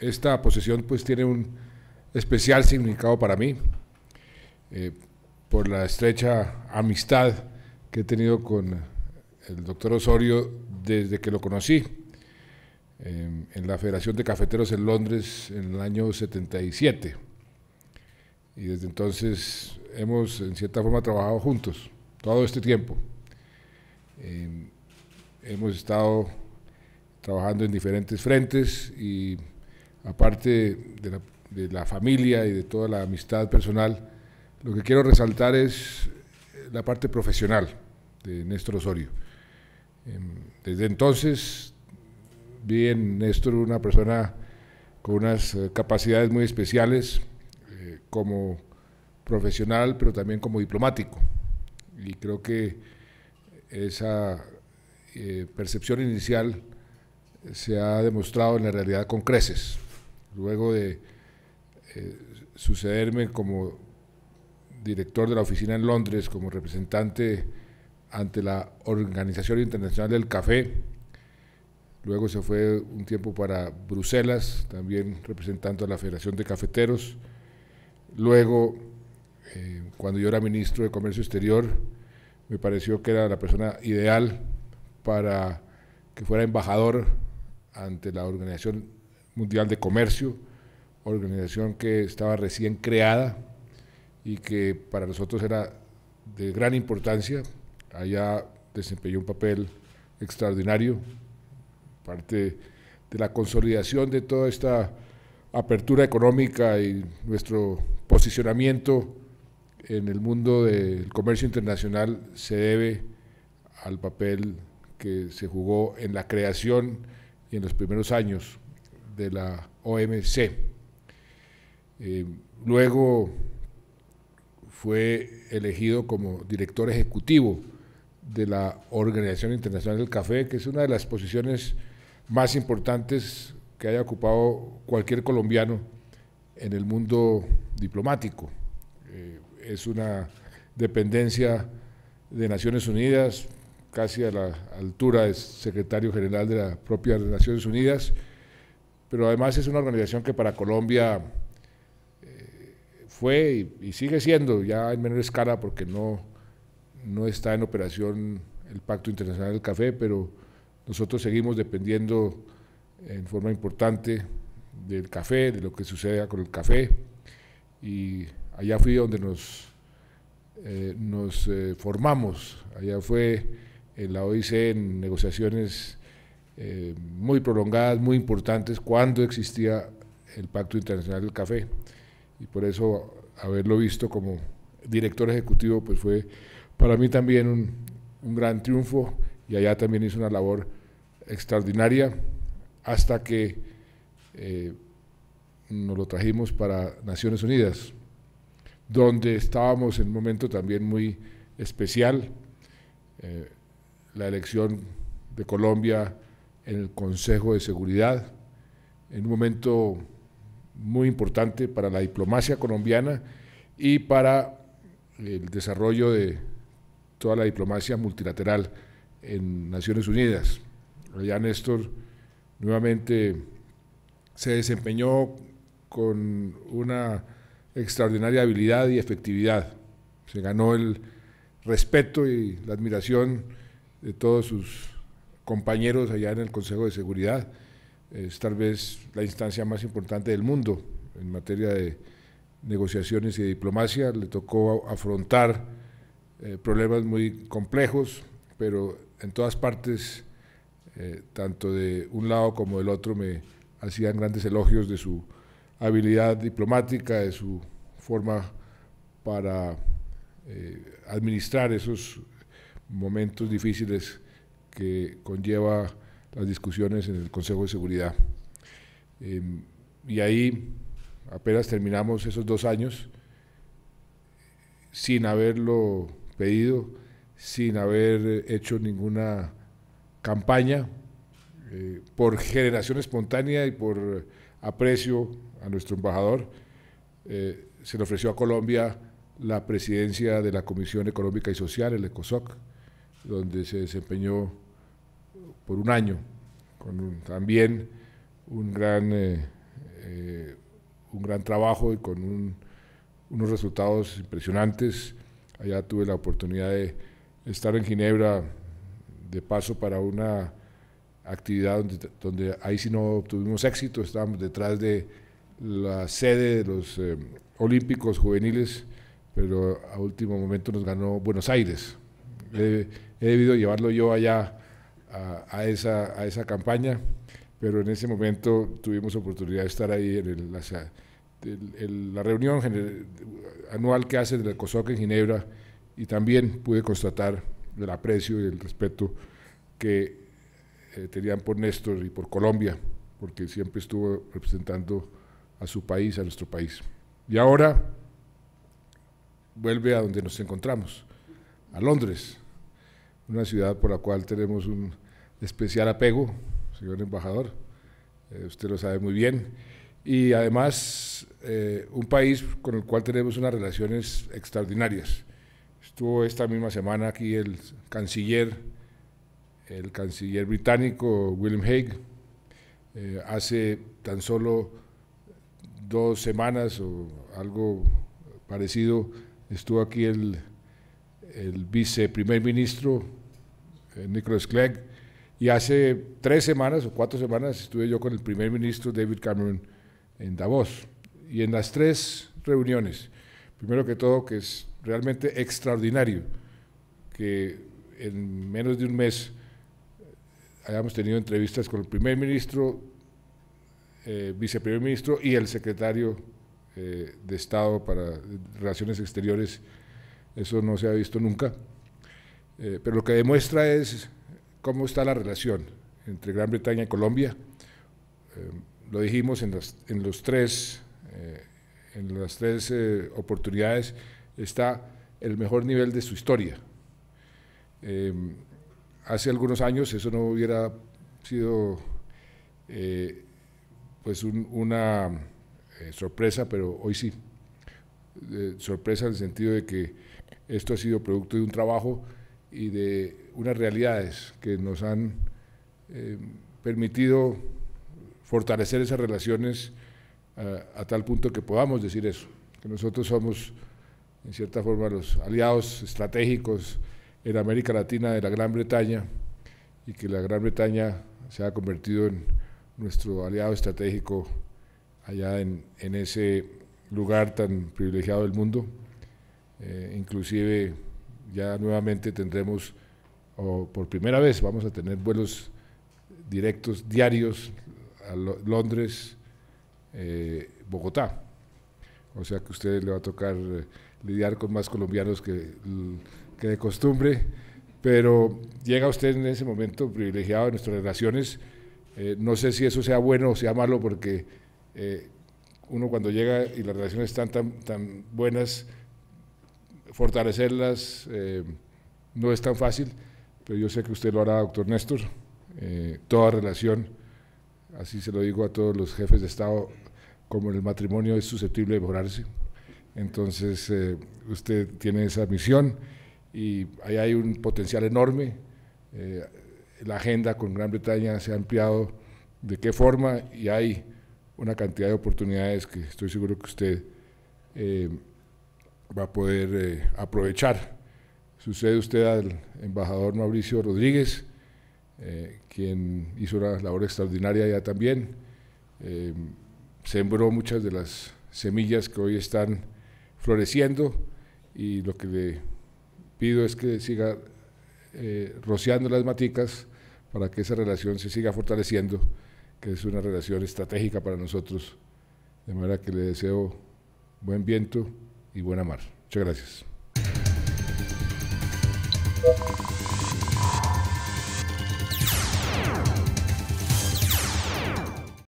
Esta posesión pues tiene un especial significado para mí, eh, por la estrecha amistad que he tenido con el doctor Osorio desde que lo conocí em, en la Federación de Cafeteros en Londres en el año 77. Y desde entonces hemos en cierta forma trabajado juntos todo este tiempo. Em, hemos estado trabajando en diferentes frentes y aparte de la, familia y de toda la amistad personal, lo que quiero resaltar es la parte profesional de Néstor Osorio. Em, desde entonces vi en Néstor una persona con unas eh, capacidades muy especiales eh, como profesional, pero también como diplomático. Y creo que esa eh, percepción inicial se ha demostrado en la realidad con creces. Luego de eh, sucederme como director de la oficina en Londres, como representante ante la Organización Internacional del Café, luego se fue un tiempo para Bruselas, también representando a la Federación de Cafeteros, luego, eh, cuando yo era ministro de Comercio Exterior, me pareció que era la persona ideal para que fuera embajador ante la Organización Mundial de Comercio, organización que estaba recién creada y que para nosotros era de gran importancia. Allá desempeñó un papel extraordinario, parte de la consolidación de toda esta apertura económica y nuestro posicionamiento en el mundo del comercio internacional se debe al papel que se jugó en la creación y en los primeros años de la OMC. Eh, luego fue elegido como director ejecutivo de la Organización Internacional del Café, que es una de las posiciones más importantes que haya ocupado cualquier colombiano en el mundo diplomático. Eh, es una dependencia de Naciones Unidas, casi a la altura del secretario general de las propias Naciones Unidas, pero además es una organización que para Colombia eh, fue y, sigue siendo, ya en menor escala porque no, no está en operación el Pacto Internacional del Café, pero nosotros seguimos dependiendo en forma importante del café, de lo que suceda con el café y allá fui donde nos, eh, eh, formamos, allá fue en la OIC en negociaciones eh, muy prolongadas, muy importantes, cuando existía el Pacto Internacional del Café. Y por eso haberlo visto como director ejecutivo, pues fue para mí también un, un gran triunfo y allá también hizo una labor extraordinaria hasta que nos lo trajimos para Naciones Unidas donde estábamos en un momento también muy especial, eh, la elección de Colombia en el Consejo de Seguridad, en un momento muy importante para la diplomacia colombiana y para el desarrollo de toda la diplomacia multilateral en Naciones Unidas. Allá Néstor nuevamente se desempeñó con una extraordinaria habilidad y efectividad. Se ganó el respeto y la admiración de todos sus compañeros allá en el Consejo de Seguridad. Es tal vez la instancia más importante del mundo en materia de negociaciones y diplomacia. Le tocó afrontar eh, problemas muy complejos, pero en todas partes, eh, tanto de un lado como del otro, me hacían grandes elogios de su habilidad diplomática, de su forma para eh, administrar esos momentos difíciles que conlleva las discusiones en el Consejo de Seguridad. Eh, y ahí apenas terminamos esos dos años sin haberlo pedido, sin haber hecho ninguna campaña, eh, por generación espontánea y por aprecio a nuestro embajador. Eh, se le ofreció a Colombia la presidencia de la Comisión Económica y Social, el ECOSOC, donde se desempeñó por un año, con también un gran, eh, eh, un gran trabajo y con unos resultados impresionantes. Allá tuve la oportunidad de estar en Ginebra de paso para una actividad donde, ahí sí no tuvimos éxito, estábamos detrás de la sede de los eh, Olímpicos Juveniles, pero a último momento nos ganó Buenos Aires. he, debido llevarlo yo allá a, esa, a esa campaña, pero en ese momento tuvimos oportunidad de estar ahí en la, reunión anual que hace el COSOC en Ginebra y también pude constatar el aprecio y el respeto que eh, tenían por Néstor y por Colombia, porque siempre estuvo representando a su país, a nuestro país. Y ahora vuelve a donde nos encontramos, a Londres, una ciudad por la cual tenemos un especial apego, señor embajador, eh, usted lo sabe muy bien, y además eh, un país con el cual tenemos unas relaciones extraordinarias. Estuvo esta misma semana aquí el canciller el canciller británico William Hague eh, hace tan solo dos semanas o algo parecido estuvo aquí el, el viceprimer ministro eh, Nicholas Clegg y hace tres semanas o cuatro semanas estuve yo con el primer ministro David Cameron en Davos y en las tres reuniones primero que todo que es realmente extraordinario que en menos de un mes hayamos tenido entrevistas con el primer ministro, eh, viceprimer ministro y el secretario eh, de Estado para Relaciones Exteriores. Eso no se ha visto nunca. Eh, pero lo que demuestra es cómo está la relación entre Gran Bretaña y Colombia. lo dijimos en, las, los tres, en las tres oportunidades, está el mejor nivel de su historia hace algunos años eso no hubiera sido eh, pues una eh, sorpresa, pero hoy sí. sorpresa en el sentido de que esto ha sido producto de un trabajo y de unas realidades que nos han eh, permitido fortalecer esas relaciones a tal punto que podamos decir eso, que nosotros somos en cierta forma los aliados estratégicos, en América Latina de la Gran Bretaña y que la Gran Bretaña se ha convertido en nuestro aliado estratégico allá en, ese lugar tan privilegiado del mundo. Eh, inclusive ya nuevamente tendremos, o por primera vez vamos a tener vuelos directos diarios a Londres, eh, Bogotá o sea que a usted le va a tocar eh, lidiar con más colombianos que, de costumbre, pero llega usted en ese momento privilegiado de nuestras relaciones, eh, no sé si eso sea bueno o sea malo, porque eh, uno cuando llega y las relaciones están tan, tan buenas, fortalecerlas no es tan fácil, pero yo sé que usted lo hará, doctor Néstor, toda relación así se lo digo a todos los jefes de Estado, como el matrimonio es susceptible de mejorarse, Entonces, eh, usted tiene esa misión y ahí hay un potencial enorme. Eh, la agenda con Gran Bretaña se ha ampliado de qué forma y hay una cantidad de oportunidades que estoy seguro que usted eh, va a poder aprovechar. Sucede usted al embajador Mauricio Rodríguez, quien hizo una labor extraordinaria ya también sembró muchas de las semillas que hoy están floreciendo y lo que le pido es que siga eh, rociando las maticas para que esa relación se siga fortaleciendo, que es una relación estratégica para nosotros. De manera que le deseo buen viento y buena mar. Muchas gracias.